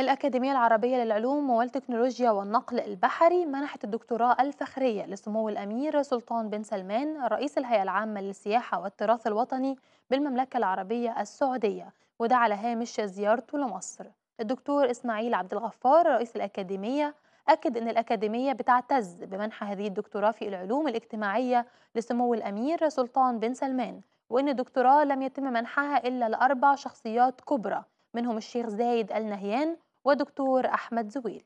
الأكاديمية العربية للعلوم والتكنولوجيا والنقل البحري منحت الدكتوراه الفخرية لسمو الأمير سلطان بن سلمان رئيس الهيئة العامة للسياحة والتراث الوطني بالمملكة العربية السعودية وده على هامش زيارته لمصر الدكتور إسماعيل عبد الغفار رئيس الأكاديمية أكد أن الأكاديمية بتعتز بمنح هذه الدكتوراه في العلوم الاجتماعية لسمو الأمير سلطان بن سلمان وأن الدكتوراه لم يتم منحها إلا لأربع شخصيات كبرى منهم الشيخ زايد النهيان ودكتور أحمد زويل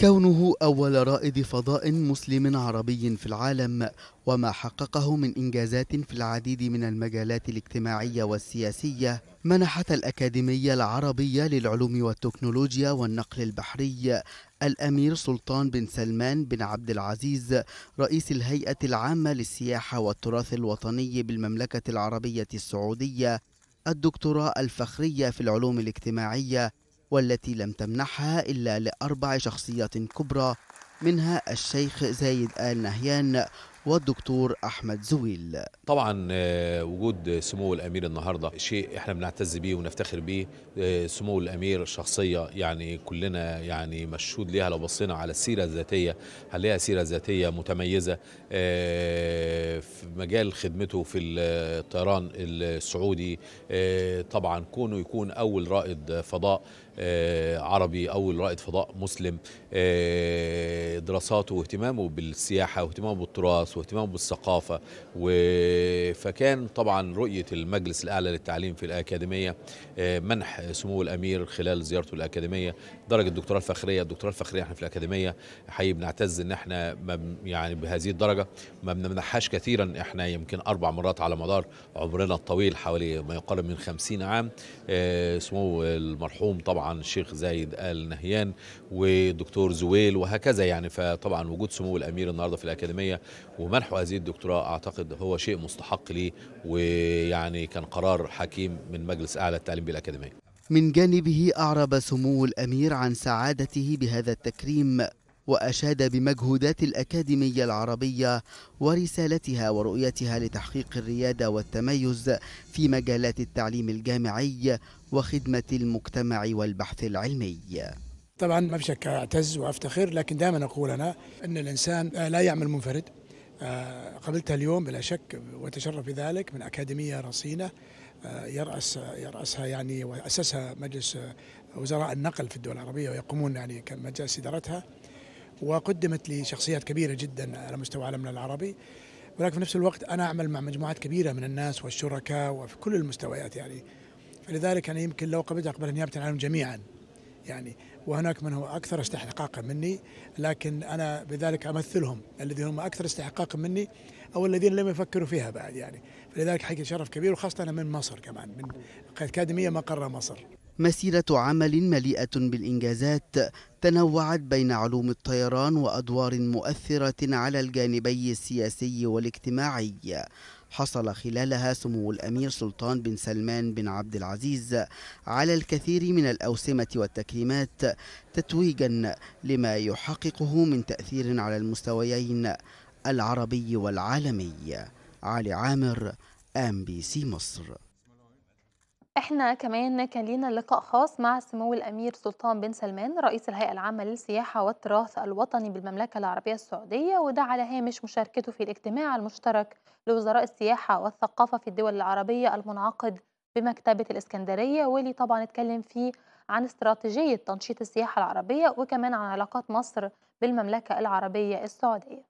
كونه أول رائد فضاء مسلم عربي في العالم وما حققه من إنجازات في العديد من المجالات الاجتماعية والسياسية منحت الأكاديمية العربية للعلوم والتكنولوجيا والنقل البحري الأمير سلطان بن سلمان بن عبد العزيز رئيس الهيئة العامة للسياحة والتراث الوطني بالمملكة العربية السعودية الدكتوراه الفخرية في العلوم الاجتماعية والتي لم تمنحها إلا لأربع شخصيات كبرى منها الشيخ زايد آل نهيان والدكتور أحمد زويل طبعا آه، وجود سمو الأمير النهاردة شيء احنا بنعتز بيه ونفتخر بيه آه، سمو الأمير شخصية يعني كلنا يعني مشهود ليها لو بصينا على السيرة الذاتية هنلاقيها سيرة ذاتية متميزة آه، في مجال خدمته في الطيران السعودي طبعا كونه يكون أول رائد فضاء عربي أول رائد فضاء مسلم دراساته واهتمامه بالسياحة واهتمامه بالتراث الدراسة واهتمامه بالثقافة و... فكان طبعا رؤية المجلس الأعلى للتعليم في الأكاديمية آه، منح سمو الأمير خلال زيارته الأكاديمية درجة الدكتوراه الفخرية الدكتوراه الفخرية احنا في الأكاديمية حقيقي بنعتز إن احنا يعني بهذه الدرجة ما بنمنحهاش كثيرا احنا يمكن أربع مرات على مدار عمرنا الطويل حوالي ما يقارب من خمسين عام آه، سمو المرحوم طبعا الشيخ زايد آل نهيان والدكتور زويل وهكذا يعني فطبعا وجود سمو الأمير النهاردة في الأكاديمية ومنح هذه الدكتوراه اعتقد هو شيء مستحق ليه ويعني كان قرار حكيم من مجلس اعلى التعليم بالاكاديميه. من جانبه اعرب سمو الامير عن سعادته بهذا التكريم واشاد بمجهودات الاكاديميه العربيه ورسالتها ورؤيتها لتحقيق الرياده والتميز في مجالات التعليم الجامعي وخدمه المجتمع والبحث العلمي. طبعا ما في شك اعتز وافتخر لكن دائما اقول انا ان الانسان لا يعمل منفرد آه، قابلتها اليوم بلا شك وتشرف بذلك من أكاديمية رصينة آه، يرأس يرأسها يعني وأسسها مجلس آه، وزراء النقل في الدول العربية ويقومون يعني كمجلس إدارتها وقدمت لي شخصيات كبيرة جدا على مستوى عالمنا العربي ولكن في نفس الوقت أنا أعمل مع مجموعات كبيرة من الناس والشركاء وفي كل المستويات يعني فلذلك أنا يمكن لو قبلت اقبل نيابة عنهم جميعا يعني وهناك من هو أكثر استحقاقا مني لكن أنا بذلك أمثلهم الذين هم أكثر استحقاقا مني أو الذين لم يفكروا فيها بعد يعني فلذلك حقيقة شرف كبير وخاصة أنا من مصر كمان من أكاديمية مقر مصر مسيرة عمل مليئة بالإنجازات تنوعت بين علوم الطيران وأدوار مؤثرة على الجانبي السياسي والاجتماعي حصل خلالها سمو الأمير سلطان بن سلمان بن عبد العزيز على الكثير من الأوسمة والتكريمات تتويجا لما يحققه من تأثير على المستويين العربي والعالمي علي عامر ام بي سي مصر احنا كمان كان لينا لقاء خاص مع سمو الامير سلطان بن سلمان رئيس الهيئه العامه للسياحه والتراث الوطني بالمملكه العربيه السعوديه وده على هامش مشاركته في الاجتماع المشترك لوزراء السياحه والثقافه في الدول العربيه المنعقد بمكتبه الاسكندريه واللي طبعا اتكلم فيه عن استراتيجيه تنشيط السياحه العربيه وكمان عن علاقات مصر بالمملكه العربيه السعوديه.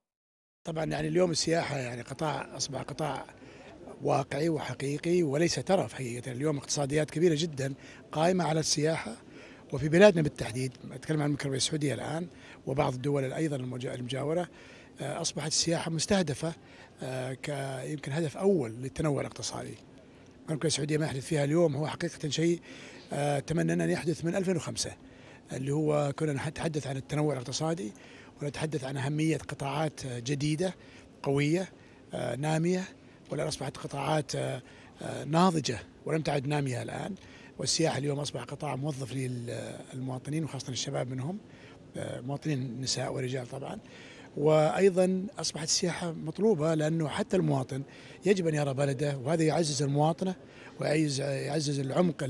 طبعا يعني اليوم السياحه يعني قطاع اصبح قطاع واقعي وحقيقي وليس ترف حقيقة اليوم اقتصاديات كبيرة جدا قائمة على السياحة وفي بلادنا بالتحديد أتكلم عن المملكة السعودية الآن وبعض الدول أيضا المجاورة آه، أصبحت السياحة مستهدفة آه، كيمكن هدف أول للتنوع الاقتصادي المملكة السعودية ما يحدث فيها اليوم هو حقيقة شيء آه، تمنينا أن يحدث من 2005 اللي هو كنا نتحدث عن التنوع الاقتصادي ونتحدث عن أهمية قطاعات جديدة قوية نامية والآن أصبحت قطاعات آه، آه، ناضجة ولم تعد نامية الآن والسياحة اليوم أصبح قطاع موظف للمواطنين وخاصة الشباب منهم آه، مواطنين نساء ورجال طبعا وايضا اصبحت السياحه مطلوبه لانه حتى المواطن يجب ان يرى بلده وهذا يعزز المواطنه ويعزز العمق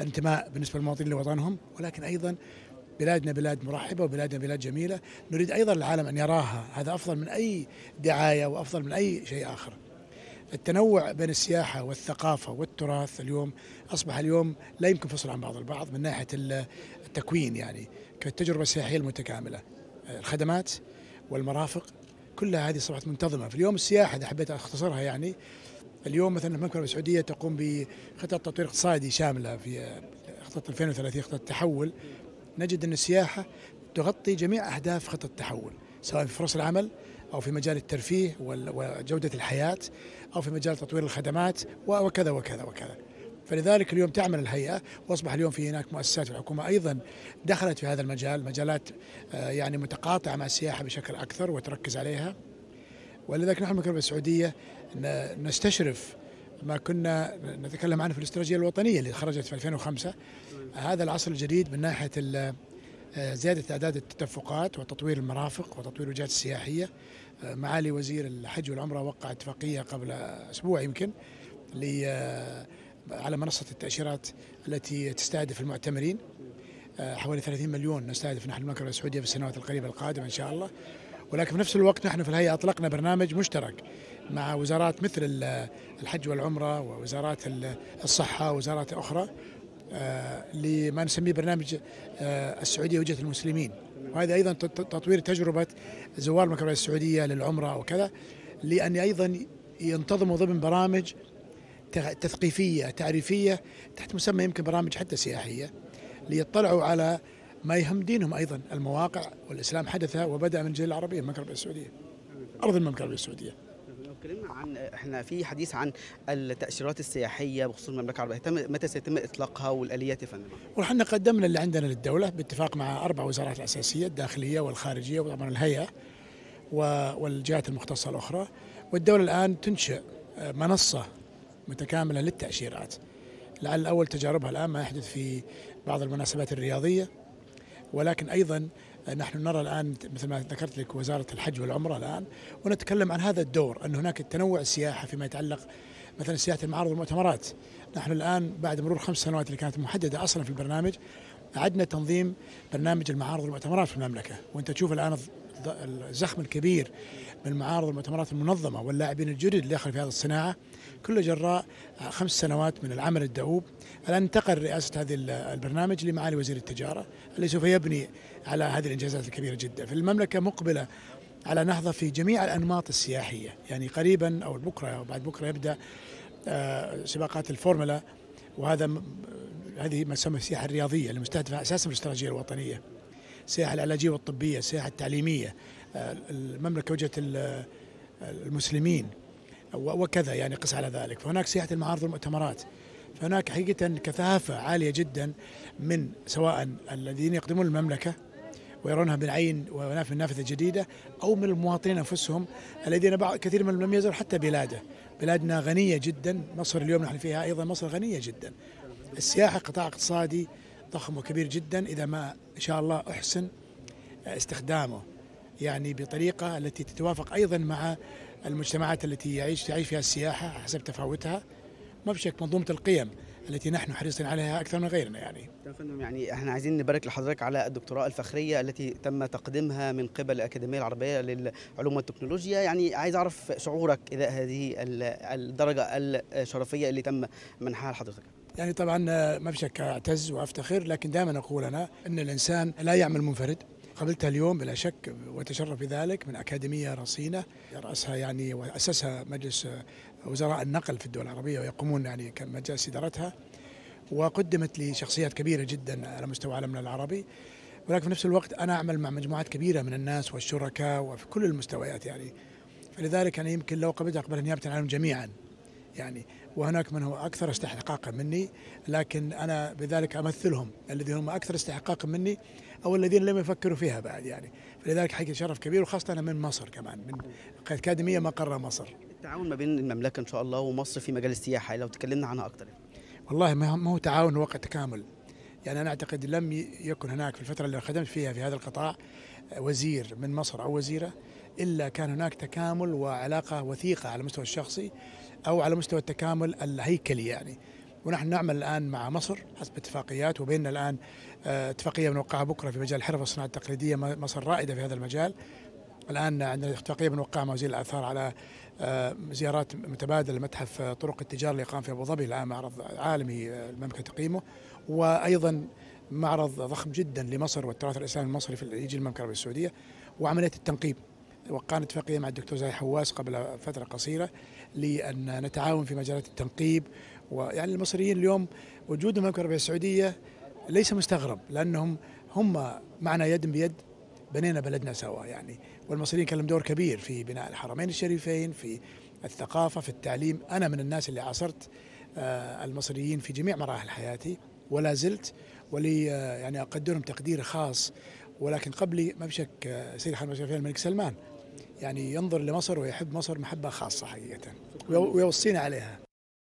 الانتماء بالنسبه للمواطنين لوطنهم ولكن ايضا بلادنا بلاد مرحبه وبلادنا بلاد جميله نريد ايضا العالم ان يراها هذا افضل من اي دعايه وافضل من اي شيء اخر التنوع بين السياحة والثقافة والتراث اليوم أصبح اليوم لا يمكن فصل عن بعض البعض من ناحية التكوين يعني كالتجربة السياحية المتكاملة الخدمات والمرافق كلها هذه صارت منتظمة في اليوم السياحة إذا حبيت أختصرها يعني اليوم مثلا المملكة السعودية تقوم بخطط تطوير اقتصادي شاملة في خطة 2030 خطة التحول نجد أن السياحة تغطي جميع أهداف خطة التحول سواء في فرص العمل أو في مجال الترفيه وجودة الحياة أو في مجال تطوير الخدمات وكذا وكذا وكذا فلذلك اليوم تعمل الهيئة وأصبح اليوم في هناك مؤسسات الحكومة أيضا دخلت في هذا المجال مجالات آه، يعني متقاطعة مع السياحة بشكل أكثر وتركز عليها ولذلك نحن مكتبة السعودية نستشرف ما كنا نتكلم عنه في الاستراتيجية الوطنية اللي خرجت في 2005 هذا العصر الجديد من ناحية آه، زيادة أعداد التدفقات وتطوير المرافق وتطوير الوجهات السياحية آه، معالي وزير الحج والعمرة وقع اتفاقية قبل أسبوع يمكن آه، على منصة التأشيرات التي تستهدف المعتمرين حوالي 30 مليون نستهدف نحن المملكة السعودية في السنوات القريبة القادمة إن شاء الله ولكن في نفس الوقت نحن في الهيئة أطلقنا برنامج مشترك مع وزارات مثل الحج والعمرة ووزارات الصحة ووزارات أخرى آه، لما نسميه برنامج آه، السعودية وجهة المسلمين وهذا أيضا تطوير تجربة زوار مكة السعودية للعمرة وكذا لأن أيضا ينتظموا ضمن برامج تثقيفية تعريفية تحت مسمى يمكن برامج حتى سياحية ليطلعوا على ما يهم دينهم أيضا المواقع والإسلام حدث وبدأ من الجزيرة العربية المملكة العربية السعودية أرض المملكة العربية السعودية عن احنا في حديث عن التاشيرات السياحيه بخصوص المملكه العربيه متى سيتم اطلاقها والاليات فندم؟ وحنا قدمنا اللي عندنا للدوله باتفاق مع اربع وزارات الاساسيه الداخليه والخارجيه وطبعا الهيئه والجهات المختصه الاخرى والدوله الان تنشئ آه، منصه متكامله للتاشيرات لعل اول تجاربها الان ما يحدث في بعض المناسبات الرياضيه ولكن ايضا نحن نرى الآن مثل ما ذكرت لك وزارة الحج والعمرة الآن ونتكلم عن هذا الدور أن هناك التنوع السياحة فيما يتعلق مثلا سياحة المعارض والمؤتمرات نحن الآن بعد مرور خمس سنوات اللي كانت محددة أصلا في البرنامج أعدنا تنظيم برنامج المعارض والمؤتمرات في المملكة وأنت تشوف الآن الزخم الكبير من معارض المؤتمرات المنظمة واللاعبين الجدد اللي دخلوا في هذه الصناعة كله جراء آه، خمس سنوات من العمل الدؤوب الآن انتقل رئاسة هذا البرنامج لمعالي وزير التجارة اللي سوف يبني على هذه الإنجازات الكبيرة جدا فالمملكة مقبلة على نهضة في جميع الأنماط السياحية يعني قريبا أو بكرة أو بعد بكرة يبدأ آه، سباقات الفورمولا وهذا هذه ما تسمى السياحة الرياضية المستهدفة أساسا بالاستراتيجية الوطنية السياحه العلاجيه والطبيه، السياحه التعليميه، آه، المملكه وجهه آه، المسلمين وكذا يعني قس على ذلك، فهناك سياحه المعارض والمؤتمرات. فهناك حقيقه كثافه عاليه جدا من سواء الذين يقدمون المملكه ويرونها بالعين ونافذه جديده او من المواطنين انفسهم الذين كثير منهم لم يزوروا حتى بلاده، بلادنا غنيه جدا، مصر اليوم نحن فيها ايضا مصر غنيه جدا. السياحه قطاع اقتصادي ضخم وكبير جدا إذا ما إن شاء الله أحسن آه، استخدامه يعني بطريقة التي تتوافق أيضا مع المجتمعات التي يعيش تعيش فيها السياحة حسب تفاوتها ما شك منظومة القيم التي نحن حريصين عليها اكثر من غيرنا يعني. فندم يعني احنا عايزين نبارك لحضرتك على الدكتوراه الفخريه التي تم تقديمها من قبل الاكاديميه العربيه للعلوم والتكنولوجيا، يعني عايز اعرف شعورك اذا هذه الدرجه الشرفيه اللي تم منحها لحضرتك. يعني طبعا آه، ما في شك اعتز وافتخر لكن دائما اقول انا ان الانسان لا يعمل منفرد قبلتها اليوم بلا شك وتشرف بذلك من أكاديمية رصينة رأسها يعني وأسسها مجلس وزراء النقل في الدول العربية ويقومون يعني كمجالس إدارتها وقدمت لي شخصيات كبيرة جدا على مستوى عالمنا العربي ولكن في نفس الوقت أنا أعمل مع مجموعات كبيرة من الناس والشركاء وفي كل المستويات يعني فلذلك يعني يمكن لو قبلتها قبل نيابة عنهم جميعا يعني وهناك من هو أكثر استحقاقا مني لكن أنا بذلك أمثلهم الذين هم أكثر استحقاقا مني أو الذين لم يفكروا فيها بعد يعني فلذلك حقيقة شرف كبير وخاصة أنا من مصر كمان من أكاديمية مقر مصر التعاون ما بين المملكة إن شاء الله ومصر في مجال السياحة لو تكلمنا عنها أكثر والله ما هو تعاون هو تكامل يعني أنا أعتقد لم يكن هناك في الفترة اللي خدمت فيها في هذا القطاع وزير من مصر أو وزيرة إلا كان هناك تكامل وعلاقة وثيقة على المستوى الشخصي أو على مستوى التكامل الهيكلي يعني ونحن نعمل الآن مع مصر حسب اتفاقيات وبيننا الآن آه، اتفاقية بنوقعها بكرة في مجال الحرف والصناعة التقليدية مصر رائدة في هذا المجال الآن عندنا اتفاقية بنوقعها مع وزير الآثار على آه، زيارات متبادلة لمتحف طرق التجارة اللي قام في أبو ظبي الآن معرض عالمي آه، المملكة تقيمه وأيضا معرض ضخم جدا لمصر والتراث الإسلامي المصري في يجي المملكة العربية السعودية وعملية التنقيب وقعنا اتفاقية مع الدكتور زاهي حواس قبل فترة قصيرة لأن نتعاون في مجالات التنقيب ويعني المصريين اليوم وجودهم في العربية السعودية ليس مستغرب لأنهم هم معنا يد بيد بنينا بلدنا سوا يعني والمصريين كان لهم دور كبير في بناء الحرمين الشريفين في الثقافة في التعليم أنا من الناس اللي عاصرت آه، المصريين في جميع مراحل حياتي ولا زلت ولي آه، يعني أقدرهم تقدير خاص ولكن قبلي ما بشك آه، سيد حرم الملك سلمان يعني ينظر لمصر ويحب مصر محبة خاصة حقيقة ويوصينا عليها